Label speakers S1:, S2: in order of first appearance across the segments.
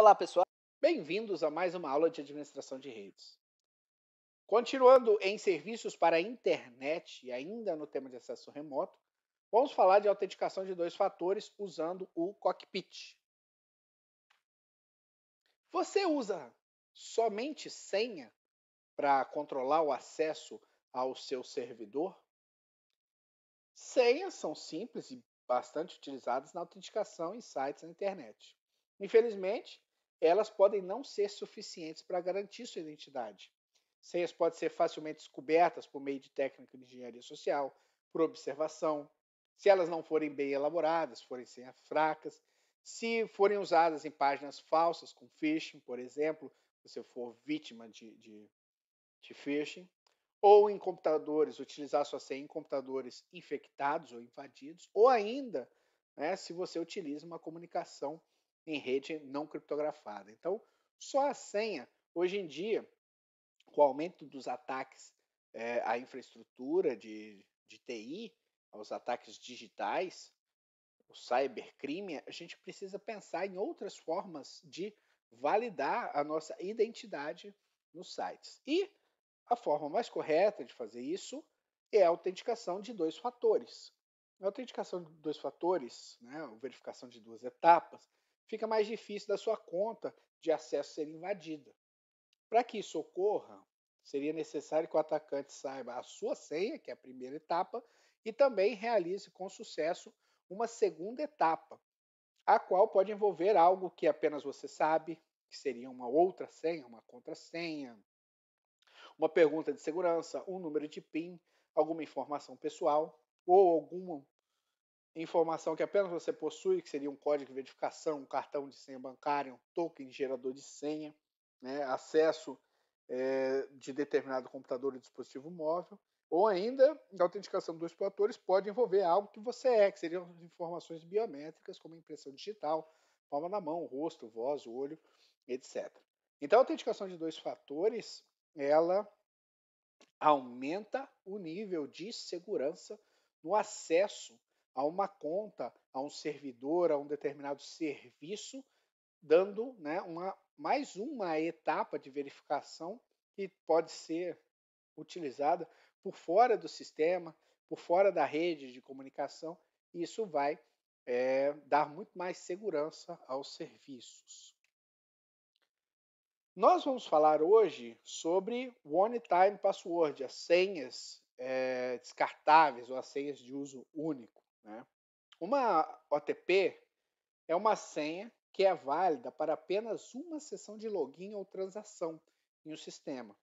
S1: Olá, pessoal. Bem-vindos a mais uma aula de administração de redes. Continuando em serviços para a internet e ainda no tema de acesso remoto, vamos falar de autenticação de dois fatores usando o cockpit. Você usa somente senha para controlar o acesso ao seu servidor? Senhas são simples e bastante utilizadas na autenticação em sites na internet. Infelizmente, elas podem não ser suficientes para garantir sua identidade. Senhas podem ser facilmente descobertas por meio de técnicas de engenharia social, por observação, se elas não forem bem elaboradas, forem senhas fracas, se forem usadas em páginas falsas, com phishing, por exemplo, se você for vítima de, de, de phishing, ou em computadores, utilizar sua senha em computadores infectados ou invadidos, ou ainda né, se você utiliza uma comunicação em rede não criptografada. Então, só a senha, hoje em dia, com o aumento dos ataques é, à infraestrutura de, de TI, aos ataques digitais, o cybercrime, a gente precisa pensar em outras formas de validar a nossa identidade nos sites. E a forma mais correta de fazer isso é a autenticação de dois fatores. A autenticação de dois fatores, né, a verificação de duas etapas, fica mais difícil da sua conta de acesso ser invadida. Para que isso ocorra, seria necessário que o atacante saiba a sua senha, que é a primeira etapa, e também realize com sucesso uma segunda etapa, a qual pode envolver algo que apenas você sabe, que seria uma outra senha, uma contrassenha, uma pergunta de segurança, um número de PIN, alguma informação pessoal ou algum informação que apenas você possui, que seria um código de verificação, um cartão de senha bancária, um token gerador de senha, né, acesso é, de determinado computador e dispositivo móvel, ou ainda a autenticação dos fatores pode envolver algo que você é, que seriam informações biométricas, como impressão digital, palma na mão, rosto, voz, olho, etc. Então, a autenticação de dois fatores, ela aumenta o nível de segurança no acesso a uma conta, a um servidor, a um determinado serviço, dando né, uma, mais uma etapa de verificação que pode ser utilizada por fora do sistema, por fora da rede de comunicação, e isso vai é, dar muito mais segurança aos serviços. Nós vamos falar hoje sobre One Time Password, as senhas é, descartáveis ou as senhas de uso único. Né? Uma OTP é uma senha que é válida para apenas uma sessão de login ou transação em um sistema.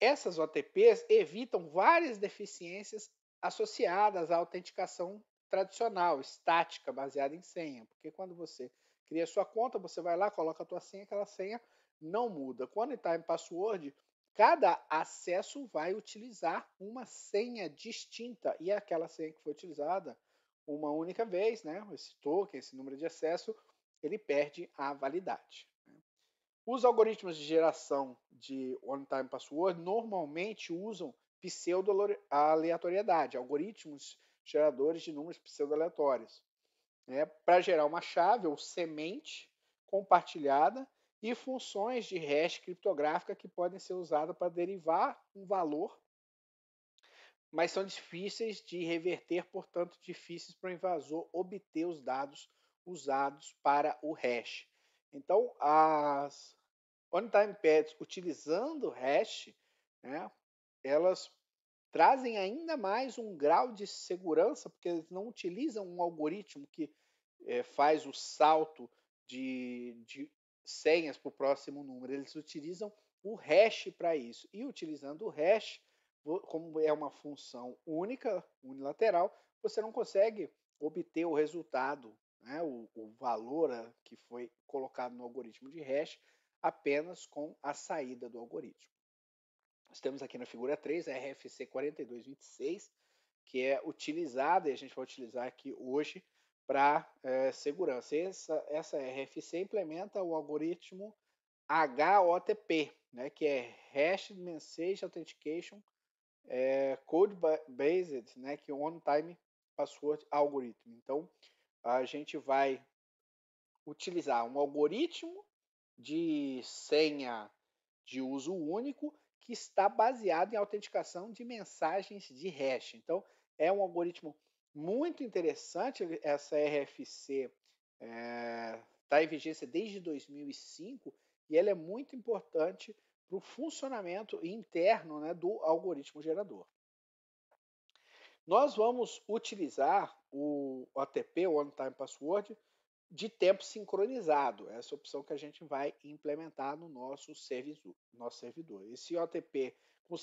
S1: Essas OTPs evitam várias deficiências associadas à autenticação tradicional, estática, baseada em senha. Porque quando você cria sua conta, você vai lá, coloca a sua senha, aquela senha não muda. Quando está em password, Cada acesso vai utilizar uma senha distinta e aquela senha que foi utilizada uma única vez, né? Esse token, esse número de acesso, ele perde a validade. Né. Os algoritmos de geração de on-time password normalmente usam pseudo-aleatoriedade, algoritmos geradores de números pseudo-aleatórios, né, para gerar uma chave ou semente compartilhada e funções de hash criptográfica que podem ser usadas para derivar um valor, mas são difíceis de reverter, portanto, difíceis para o invasor obter os dados usados para o hash. Então, as on-time pads utilizando hash, né, elas trazem ainda mais um grau de segurança, porque eles não utilizam um algoritmo que é, faz o salto de, de senhas para o próximo número. Eles utilizam o hash para isso. E utilizando o hash, como é uma função única, unilateral, você não consegue obter o resultado, né, o, o valor ah, que foi colocado no algoritmo de hash, apenas com a saída do algoritmo. Nós temos aqui na figura 3 a RFC 4226, que é utilizada, e a gente vai utilizar aqui hoje para é, eh, segurança. Essa, essa RFC implementa o algoritmo HOTP, né, que é Hash Message Authentication é, Code Based, né, que é On Time Password Algorithm. Então, a gente vai utilizar um algoritmo de senha de uso único que está baseado em autenticação de mensagens de hash. Então, é um algoritmo muito interessante essa RFC. Está eh, é, em vigência desde 2005 e ela é muito importante para o funcionamento interno né, do algoritmo gerador. Nós vamos utilizar o OTP, o On Time Password, de tempo sincronizado. É essa opção que a gente vai implementar no nosso, serviço, nosso servidor. Esse OTP com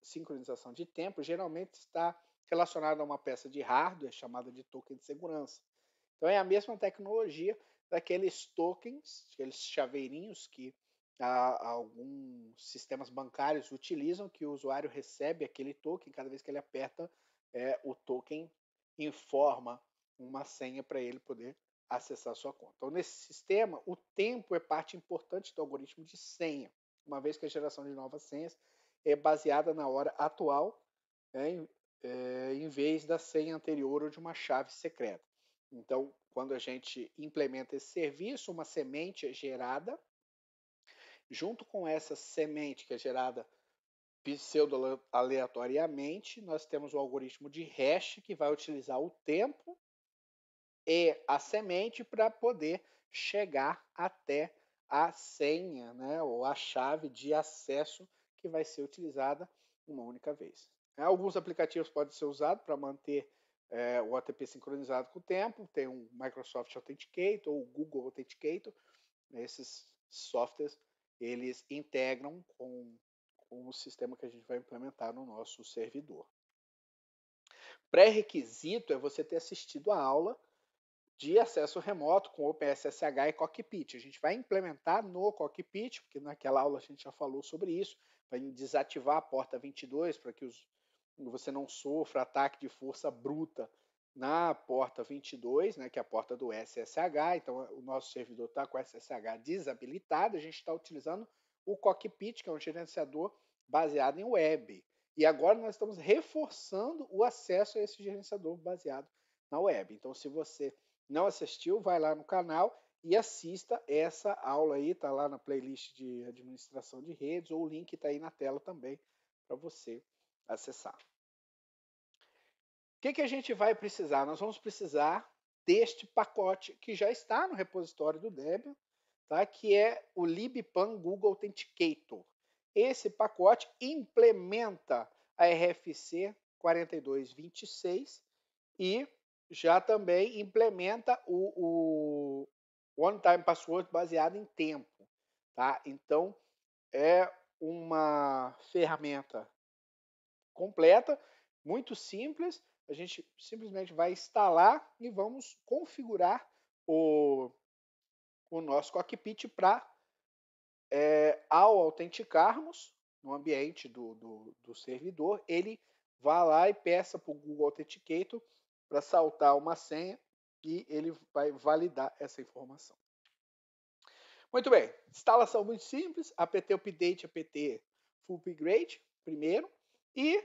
S1: sincronização de tempo geralmente está relacionada a uma peça de hardware chamada de token de segurança. Então é a mesma tecnologia daqueles tokens, aqueles chaveirinhos que ah, alguns sistemas bancários utilizam, que o usuário recebe aquele token, cada vez que ele aperta, é, o token informa uma senha para ele poder acessar a sua conta. Então, nesse sistema, o tempo é parte importante do algoritmo de senha, uma vez que a geração de novas senhas é baseada na hora atual né, é, em vez da senha anterior ou de uma chave secreta. Então, quando a gente implementa esse serviço, uma semente é gerada, junto com essa semente que é gerada pseudo aleatoriamente, nós temos o algoritmo de hash que vai utilizar o tempo e a semente para poder chegar até a senha, né, ou a chave de acesso que vai ser utilizada uma única vez. Né? Alguns aplicativos podem ser usados para manter é, o OTP sincronizado com o tempo, tem o um Microsoft Authenticator ou o Google Authenticator. Esses softwares eles integram com, com o sistema que a gente vai implementar no nosso servidor. Pré-requisito é você ter assistido a aula de acesso remoto com OpenSSH e Cockpit. A gente vai implementar no Cockpit, porque naquela aula a gente já falou sobre isso, vai desativar a porta 22 para que os você não sofra ataque de força bruta na porta 22, né, que é a porta do SSH, então o nosso servidor está com o SSH desabilitado, a gente está utilizando o Cockpit, que é um gerenciador baseado em web. E agora nós estamos reforçando o acesso a esse gerenciador baseado na web. Então, se você não assistiu, vai lá no canal e assista essa aula aí, está lá na playlist de administração de redes, ou o link está aí na tela também para você acessar. O que, que a gente vai precisar? Nós vamos precisar deste pacote que já está no repositório do Debian, tá? que é o libpan Google Authenticator. Esse pacote implementa a RFC 4226 e já também implementa o, o One-Time Password baseado em tempo. Tá? Então, é uma ferramenta completa, muito simples. A gente simplesmente vai instalar e vamos configurar o, o nosso cockpit para, é, ao autenticarmos no ambiente do, do, do servidor, ele vá lá e peça para o Google Authenticator para saltar uma senha e ele vai validar essa informação. Muito bem, instalação muito simples, apt update, apt full upgrade, primeiro, e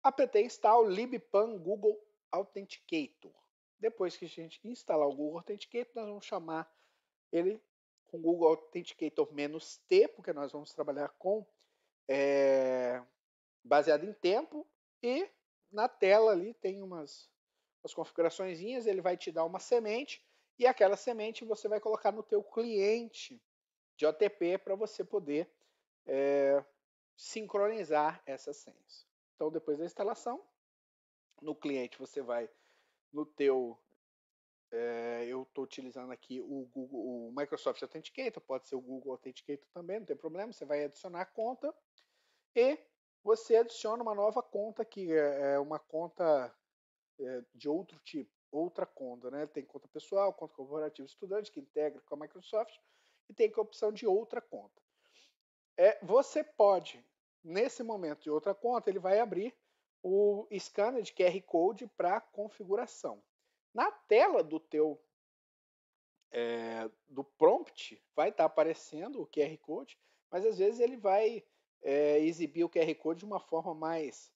S1: apt install libpan google authenticator. Depois que a gente instalar o Google Authenticator, nós vamos chamar ele com Google Authenticator menos T, porque nós vamos trabalhar com é, baseado em tempo e na tela ali tem umas, umas configuraçõezinhas, ele vai te dar uma semente e aquela semente você vai colocar no teu cliente de OTP para você poder é, sincronizar essa senhas. Então, depois da instalação, no cliente você vai no teu é, eu estou utilizando aqui o, Google, o Microsoft Authenticator, pode ser o Google Authenticator também, não tem problema. Você vai adicionar a conta e você adiciona uma nova conta que é, é uma conta eh, de outro tipo, outra conta, né? Tem conta pessoal, conta corporativa estudante que integra com a Microsoft e tem a opção de outra conta. É, você pode nesse momento de outra conta, ele vai abrir o scanner de QR Code para configuração. Na tela do teu é, do prompt vai estar tá aparecendo o QR Code, mas às vezes ele vai é, exibir o QR Code de uma forma mais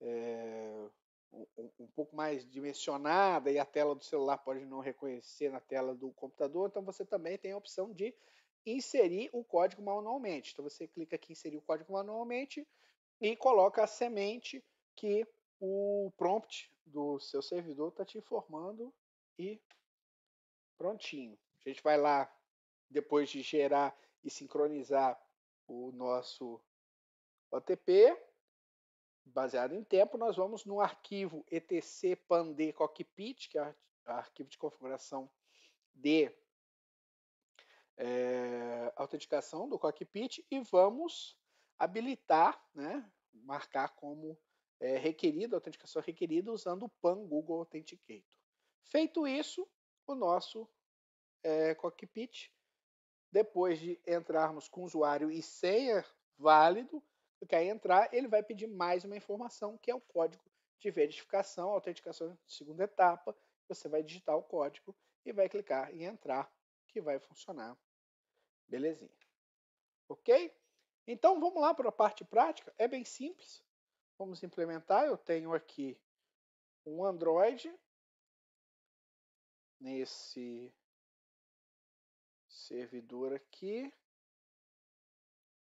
S1: é, um, um, pouco mais dimensionada e a tela do celular pode não reconhecer na tela do computador, então você também tem a opção de inserir o código manualmente. Então você clica aqui em inserir o código manualmente e coloca a semente que o prompt do seu servidor está te informando e prontinho. A gente vai lá depois de gerar e sincronizar o nosso OTP, baseado em tempo, nós vamos no arquivo etc.pande cockpit, que é o arquivo de configuração de é, autenticação do cockpit e vamos habilitar, né, marcar como é, requerido, autenticação requerida usando o PAN Google Authenticator. Feito isso, o nosso é, cockpit, depois de entrarmos com usuário e senha válido, que entrar, ele vai pedir mais uma informação, que é o código de verificação, autenticação segunda etapa. Você vai digitar o código e vai clicar em entrar, que vai funcionar Belezinha. Ok? Então vamos lá para a parte prática. É bem simples. Vamos implementar. Eu tenho aqui um Android
S2: nesse servidor aqui.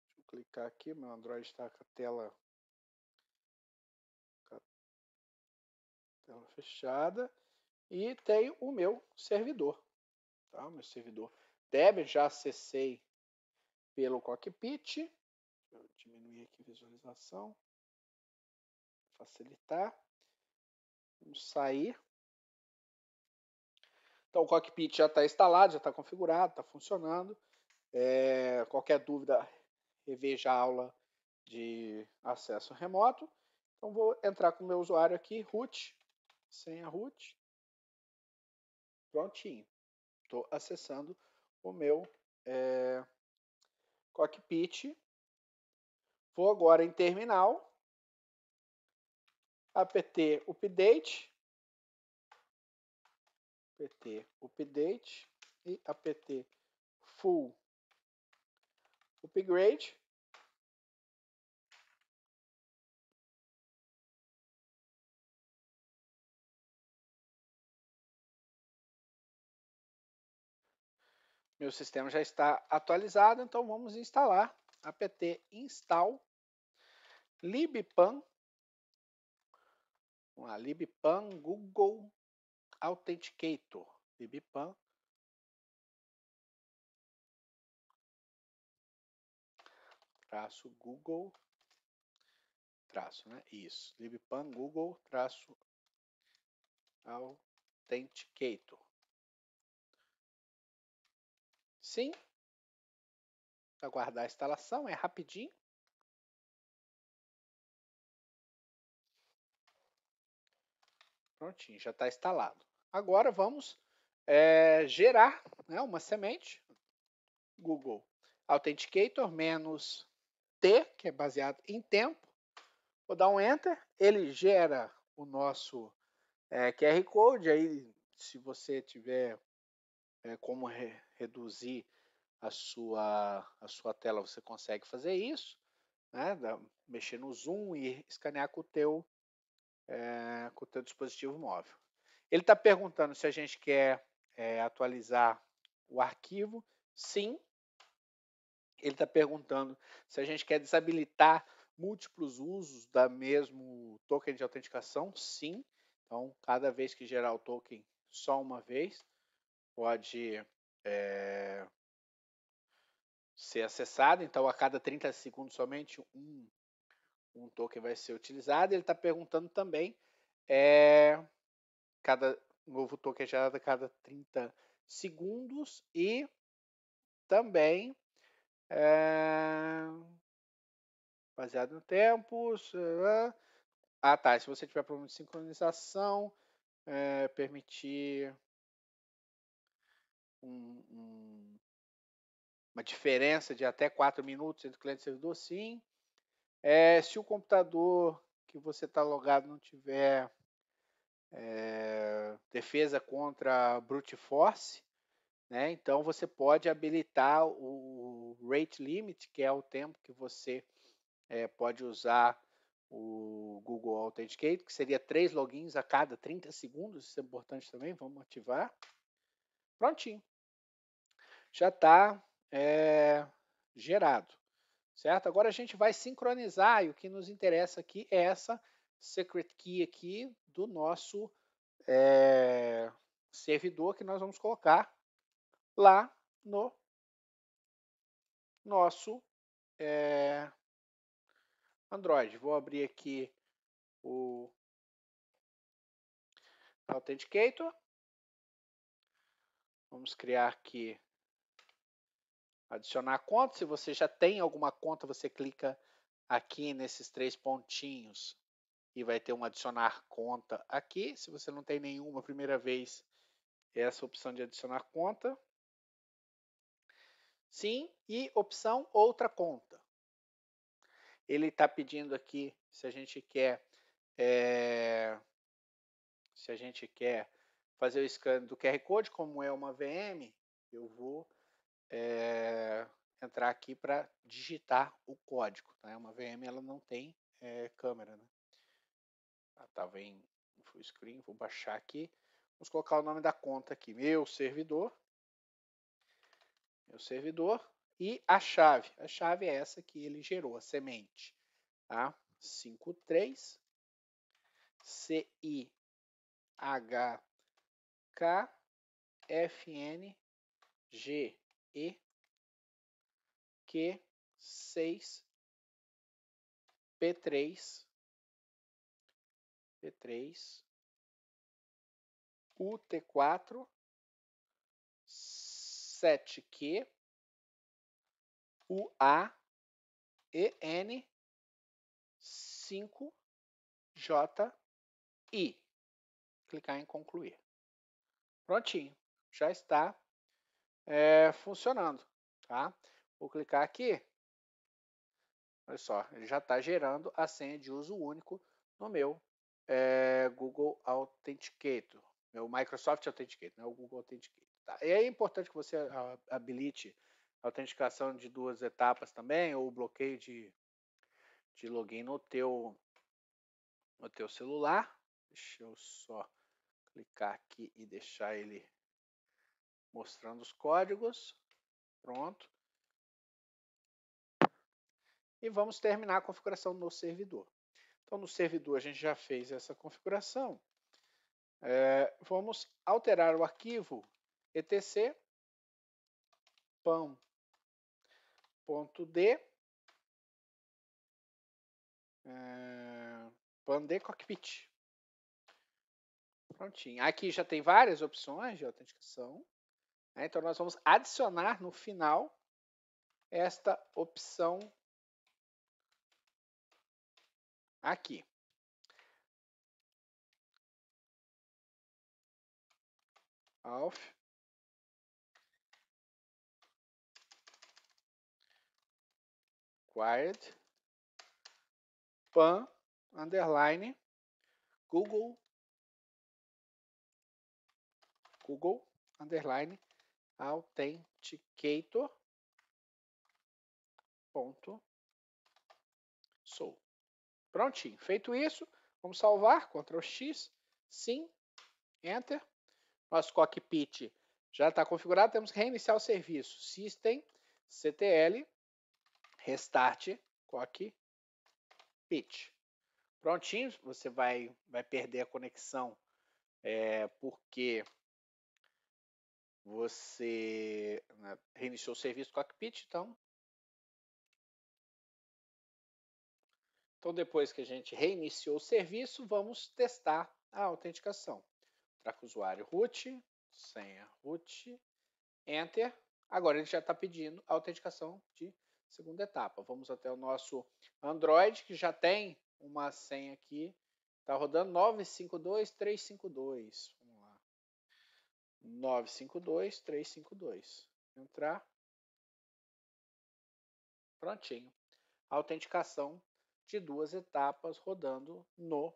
S2: Deixa eu clicar aqui. Meu Android está com a tela, com a
S1: tela fechada. E tenho o meu servidor. Tá? O meu servidor tab, já acessei pelo cockpit. Deixa eu diminuir aqui a visualização, facilitar. Vamos sair. Então o cockpit já está instalado, já está configurado, está funcionando. É, qualquer dúvida, reveja a aula de acesso remoto. Então vou entrar com o meu usuário aqui, root, senha root. Prontinho. Estou acessando o meu é, cockpit. Vou agora em terminal, apt update, apt update e
S2: apt full upgrade.
S1: Meu sistema já está atualizado, então vamos instalar apt install libpan vamos lá,
S2: google authenticator, libpan traço Google traço, né? Isso, libpan google traço authenticator. Sim. Aguardar a instalação, é rapidinho.
S1: Prontinho, já está instalado. Agora vamos é, gerar né, uma semente. Google Authenticator menos T, que é baseado em tempo. Vou dar um Enter, ele gera o nosso é, eh, QR Code. Aí, se você tiver é, como re reduzir a sua, a sua tela, você consegue fazer isso, né, da, mexer no zoom e escanear com o teu, é, com o teu dispositivo móvel. Ele está perguntando se a gente quer é, atualizar o arquivo. Sim. Ele está perguntando se a gente quer desabilitar múltiplos usos da mesmo token de autenticação. Sim. Então, cada vez que gerar o token, só uma vez pode é, ser acessada. Então, a cada 30 segundos somente um, um token vai ser utilizado. Ele está perguntando também é, cada novo token é gerado a cada 30 segundos e também é, baseado no tempo. Ah, tá. Se você tiver problema de sincronização, é, permitir um, um, uma diferença de até 4 minutos entre cliente e servidor, sim. É, se o computador que você está logado não tiver é, defesa contra brute force, né? Então você pode habilitar o rate limit, que é o tempo que você é, pode usar o Google Authenticator, que seria três logins a cada 30 segundos, isso é importante também, vamos ativar. Prontinho, já está é, eh, gerado, certo? Agora a gente vai sincronizar e o que nos interessa aqui é essa secret key aqui do nosso é, servidor que nós vamos colocar lá no nosso é,
S2: Android. Vou abrir aqui o
S1: Authenticator. Vamos criar aqui adicionar conta. Se você já tem alguma conta, você clica aqui nesses três pontinhos e vai ter um adicionar conta aqui. Se você não tem nenhuma primeira vez, é essa opção de adicionar conta. Sim, e opção outra conta. Ele está pedindo aqui se a gente quer é, se a gente quer fazer o scan do QR Code, como é uma VM, eu vou é, entrar aqui para digitar o código. Né? Uma VM ela não tem é, câmera. Né? Ah, tava tá, em full screen, vou baixar aqui. Vamos colocar o nome da conta aqui. Meu servidor. Meu servidor. E a chave. A chave é essa que ele gerou, a semente. Tá? 53 C I H K F N
S2: G e, Q, 6, P3, P3, t 4 7Q, n cinco 5 i
S1: Clicar em concluir. Prontinho, já está é, funcionando. Tá? Vou clicar aqui. Olha só, ele já está gerando a senha de uso único no meu é, Google Authenticator, meu Microsoft Authenticator, não né, o Google Authenticator. Tá? E é importante que você habilite a autenticação de duas etapas também, ou o bloqueio de, de login no teu, no teu celular. Deixa eu só clicar aqui e deixar ele mostrando os
S2: códigos.
S1: Pronto. E vamos terminar a configuração no servidor. Então, no servidor, a gente já fez essa configuração. É, vamos alterar o arquivo etc pam.d é, pand cockpit. Prontinho. Aqui já tem várias opções de autenticação. Né? Então, nós vamos adicionar no final esta opção
S2: aqui. Alf. Quiet. Pan. Underline. Google. Google. Underline
S1: authenticator ponto sou. Prontinho. Feito isso, vamos salvar, Ctrl X, sim, Enter. Nosso cockpit já está configurado, temos que reiniciar o serviço. System, CTL, Restart, cockpit. Prontinho, você vai, vai perder a conexão é, porque você né, reiniciou o serviço cockpit, então. Então, depois que a gente reiniciou o serviço, vamos testar a autenticação. Traca o usuário root, senha root, enter. Agora ele já está pedindo a autenticação de segunda etapa. Vamos até o nosso Android, que já tem uma senha aqui. Está rodando 952352. 952 352. Entrar. Prontinho. Autenticação de duas etapas rodando no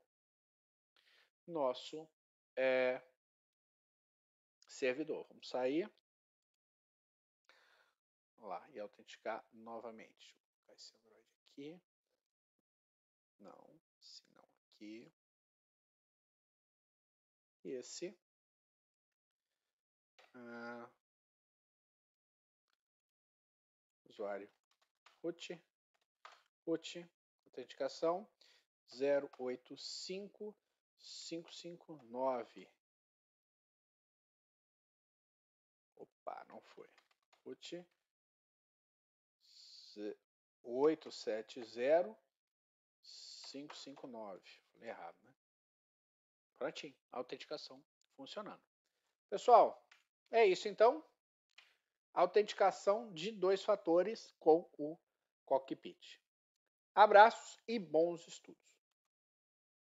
S1: nosso
S2: é, servidor. Vamos sair. lá, e autenticar novamente. Vou colocar esse Android aqui. Não, se não aqui. E esse ah,
S1: usuário root, root, autenticação cinco
S2: nove. Opa, não foi. Root cinco
S1: 559. Falei errado, né? Prontinho, autenticação funcionando. Pessoal, é isso então. Autenticação de dois fatores com o cockpit.
S2: Abraços e bons estudos.